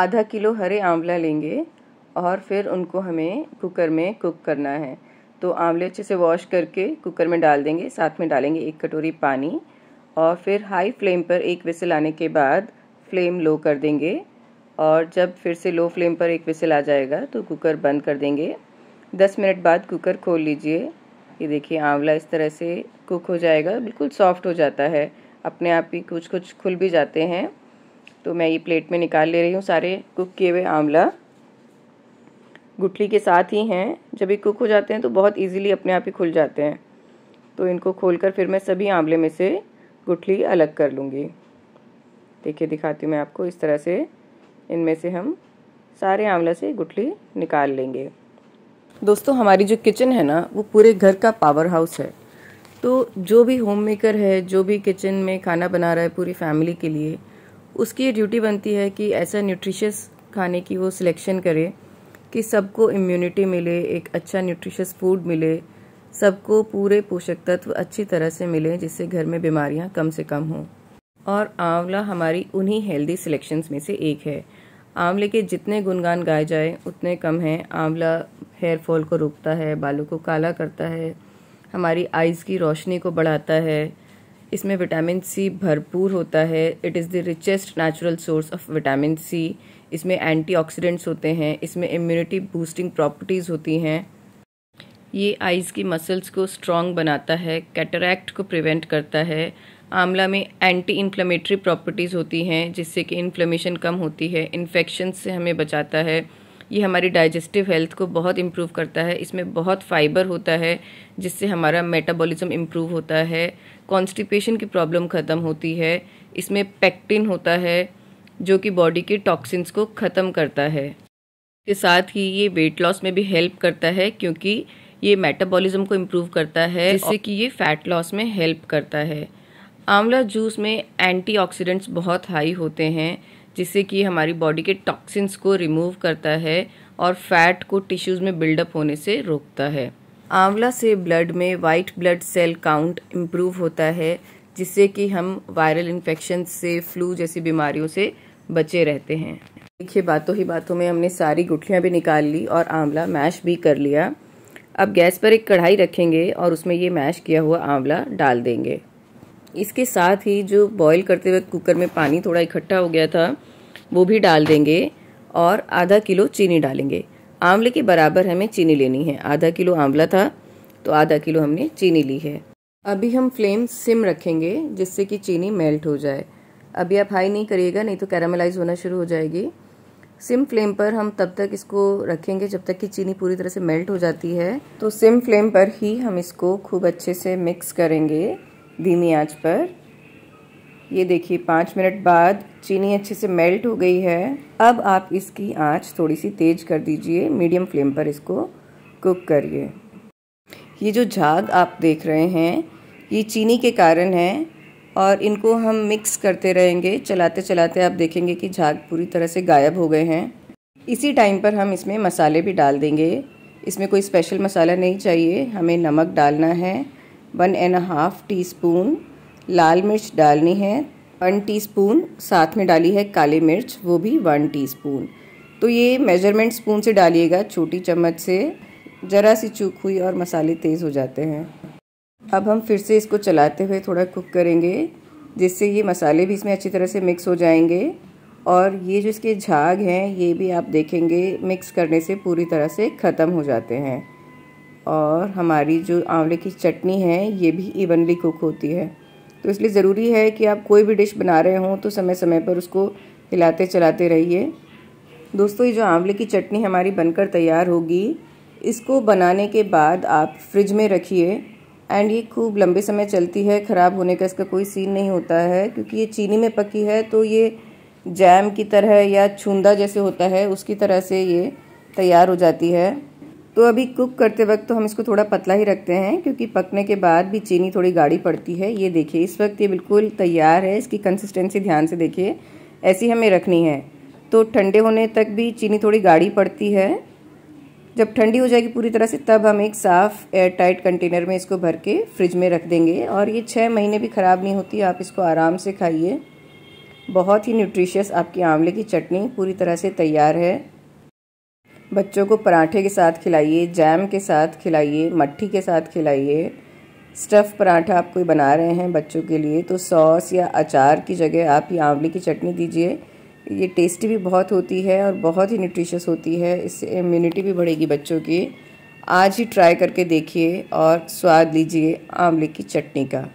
आधा किलो हरे आंवला लेंगे और फिर उनको हमें कुकर में कुक करना है तो आंवले अच्छे से वॉश करके कुकर में डाल देंगे साथ में डालेंगे एक कटोरी पानी और फिर हाई फ्लेम पर एक विसल आने के बाद फ्लेम लो कर देंगे और जब फिर से लो फ्लेम पर एक विसल आ जाएगा तो कुकर बंद कर देंगे दस मिनट बाद कुकर खोल लीजिए ये देखिए आंवला इस तरह से कुक हो जाएगा बिल्कुल सॉफ्ट हो जाता है अपने आप ही कुछ कुछ खुल भी जाते हैं तो मैं ये प्लेट में निकाल ले रही हूँ सारे कुक किए हुए आंवला गुठली के साथ ही हैं जब ये कुक हो जाते हैं तो बहुत इजीली अपने आप ही खुल जाते हैं तो इनको खोलकर फिर मैं सभी आंवले में से गुठली अलग कर लूँगी देखिए दिखाती हूँ मैं आपको इस तरह से इनमें से हम सारे आंवला से गुठली निकाल लेंगे दोस्तों हमारी जो किचन है ना वो पूरे घर का पावर हाउस है तो जो भी होम मेकर है जो भी किचन में खाना बना रहा है पूरी फैमिली के लिए उसकी ड्यूटी बनती है कि ऐसा न्यूट्रिशियस खाने की वो सिलेक्शन करे कि सबको इम्यूनिटी मिले एक अच्छा न्यूट्रिशियस फूड मिले सबको पूरे पोषक तत्व अच्छी तरह से मिले जिससे घर में बीमारियां कम से कम हों और आंवला हमारी उन्हीं हेल्दी सिलेक्शंस में से एक है आंवले के जितने गुणगान गाए जाए उतने कम हैं आंवला हेयर फॉल को रोकता है बालों को काला करता है हमारी आइज़ की रोशनी को बढ़ाता है इसमें विटामिन सी भरपूर होता है it is the richest natural source of vitamin C इसमें एंटीऑक्सीडेंट्स होते हैं इसमें इम्यूनिटी बूस्टिंग प्रॉपर्टीज़ होती हैं ये आइज़ की मसल्स को स्ट्रॉन्ग बनाता है कैटरैक्ट को प्रिवेंट करता है आंवला में एंटी इन्फ्लेमेटरी प्रॉपर्टीज़ होती हैं जिससे कि इन्फ्लेमेशन कम होती है इन्फेक्शन से हमें बचाता है ये हमारी डाइजेस्टिव हेल्थ को बहुत इम्प्रूव करता है इसमें बहुत फाइबर होता है जिससे हमारा मेटाबॉलिज्म इम्प्रूव होता है कॉन्स्टिपेशन की प्रॉब्लम ख़त्म होती है इसमें पैक्टिन होता है जो कि बॉडी के टॉक्सिन्स को ख़त्म करता है इसके साथ ही ये वेट लॉस में भी हेल्प करता है क्योंकि ये मेटाबॉलिज्म को इम्प्रूव करता है जिससे कि ये फ़ैट लॉस में हेल्प करता है आंवला जूस में एंटीऑक्सीडेंट्स बहुत हाई होते हैं जिससे कि हमारी बॉडी के टॉक्सिन्स को रिमूव करता है और फैट को टिश्यूज़ में बिल्डअप होने से रोकता है आंवला से ब्लड में white blood cell count improve होता है जिससे कि हम वायरल इन्फेक्शन से फ्लू जैसी बीमारियों से बचे रहते हैं देखिए बातों ही बातों में हमने सारी गुठलियाँ भी निकाल ली और आंवला मैश भी कर लिया अब गैस पर एक कढ़ाई रखेंगे और उसमें ये मैश किया हुआ आंवला डाल देंगे इसके साथ ही जो बॉईल करते वक्त कुकर में पानी थोड़ा इकट्ठा हो गया था वो भी डाल देंगे और आधा किलो चीनी डालेंगे आंवले के बराबर हमें चीनी लेनी है आधा किलो आंवला था तो आधा किलो हमने चीनी ली है अभी हम फ्लेम सिम रखेंगे जिससे कि चीनी मेल्ट हो जाए अभी आप हाई नहीं करिएगा नहीं तो कैरामलाइज होना शुरू हो जाएगी सिम फ्लेम पर हम तब तक इसको रखेंगे जब तक कि चीनी पूरी तरह से मेल्ट हो जाती है तो सिम फ्लेम पर ही हम इसको खूब अच्छे से मिक्स करेंगे धीमी आंच पर ये देखिए पाँच मिनट बाद चीनी अच्छे से मेल्ट हो गई है अब आप इसकी आंच थोड़ी सी तेज़ कर दीजिए मीडियम फ्लेम पर इसको कुक करिए ये जो झाग आप देख रहे हैं ये चीनी के कारण है और इनको हम मिक्स करते रहेंगे चलाते चलाते आप देखेंगे कि झाग पूरी तरह से गायब हो गए हैं इसी टाइम पर हम इसमें मसाले भी डाल देंगे इसमें कोई स्पेशल मसाला नहीं चाहिए हमें नमक डालना है one and half teaspoon लाल मिर्च डालनी है वन टीस्पून साथ में डाली है काली मिर्च वो भी वन टीस्पून तो ये मेजरमेंट स्पून से डालिएगा छोटी चम्मच से ज़रा सी चूक हुई और मसाले तेज़ हो जाते हैं अब हम फिर से इसको चलाते हुए थोड़ा कुक करेंगे जिससे ये मसाले भी इसमें अच्छी तरह से मिक्स हो जाएंगे और ये जो इसके झाग हैं ये भी आप देखेंगे मिक्स करने से पूरी तरह से ख़त्म हो जाते हैं और हमारी जो आंवले की चटनी है ये भी इवनली कुक होती है तो इसलिए ज़रूरी है कि आप कोई भी डिश बना रहे हों तो समय समय पर उसको हिलाते चलाते रहिए दोस्तों ये जो आंवले की चटनी हमारी बनकर तैयार होगी इसको बनाने के बाद आप फ्रिज में रखिए एंड ये खूब लंबे समय चलती है ख़राब होने का इसका कोई सीन नहीं होता है क्योंकि ये चीनी में पकी है तो ये जैम की तरह या छूंदा जैसे होता है उसकी तरह से ये तैयार हो जाती है तो अभी कुक करते वक्त तो हम इसको थोड़ा पतला ही रखते हैं क्योंकि पकने के बाद भी चीनी थोड़ी गाढ़ी पड़ती है ये देखिए इस वक्त ये बिल्कुल तैयार है इसकी कंसिस्टेंसी ध्यान से देखिए ऐसी हमें रखनी है तो ठंडे होने तक भी चीनी थोड़ी गाढ़ी पड़ती है जब ठंडी हो जाएगी पूरी तरह से तब हम एक साफ़ एयर टाइट कंटेनर में इसको भर के फ्रिज में रख देंगे और ये छः महीने भी ख़राब नहीं होती आप इसको आराम से खाइए बहुत ही न्यूट्रिशियस आपकी आंवले की चटनी पूरी तरह से तैयार है बच्चों को पराठे के साथ खिलाइए जैम के साथ खिलाइए मट्ठी के साथ खिलाइए स्टफ़ पराठा आप कोई बना रहे हैं बच्चों के लिए तो सॉस या अचार की जगह आप ये आंवले की चटनी दीजिए ये टेस्टी भी बहुत होती है और बहुत ही न्यूट्रिशियस होती है इससे इम्यूनिटी भी बढ़ेगी बच्चों की आज ही ट्राई करके देखिए और स्वाद लीजिए आंवले की चटनी का